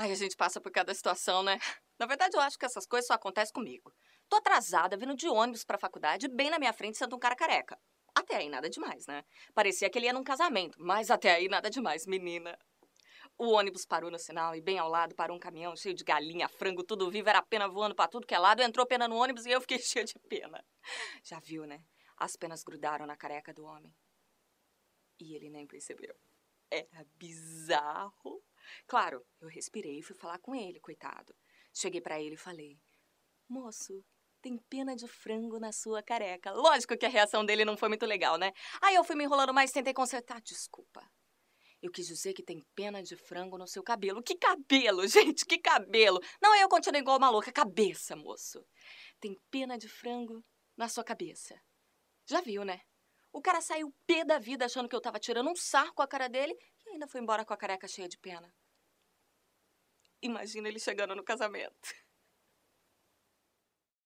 Ai, a gente passa por cada situação, né? Na verdade, eu acho que essas coisas só acontecem comigo. Tô atrasada, vindo de ônibus pra faculdade, bem na minha frente senta um cara careca. Até aí nada demais, né? Parecia que ele ia num casamento, mas até aí nada demais, menina. O ônibus parou no sinal e bem ao lado parou um caminhão cheio de galinha, frango, tudo vivo, era pena voando para tudo que é lado, entrou pena no ônibus e eu fiquei cheia de pena. Já viu, né? As penas grudaram na careca do homem. E ele nem percebeu. Era bizarro. Claro, eu respirei e fui falar com ele, coitado. Cheguei para ele e falei: Moço, tem pena de frango na sua careca. Lógico que a reação dele não foi muito legal, né? Aí eu fui me enrolando mais, tentei consertar. Desculpa. Eu quis dizer que tem pena de frango no seu cabelo. Que cabelo, gente, que cabelo! Não, eu continuo igual uma louca. Cabeça, moço. Tem pena de frango na sua cabeça. Já viu, né? O cara saiu pé da vida achando que eu tava tirando um sarco com a cara dele e ainda foi embora com a careca cheia de pena. Imagina ele chegando no casamento.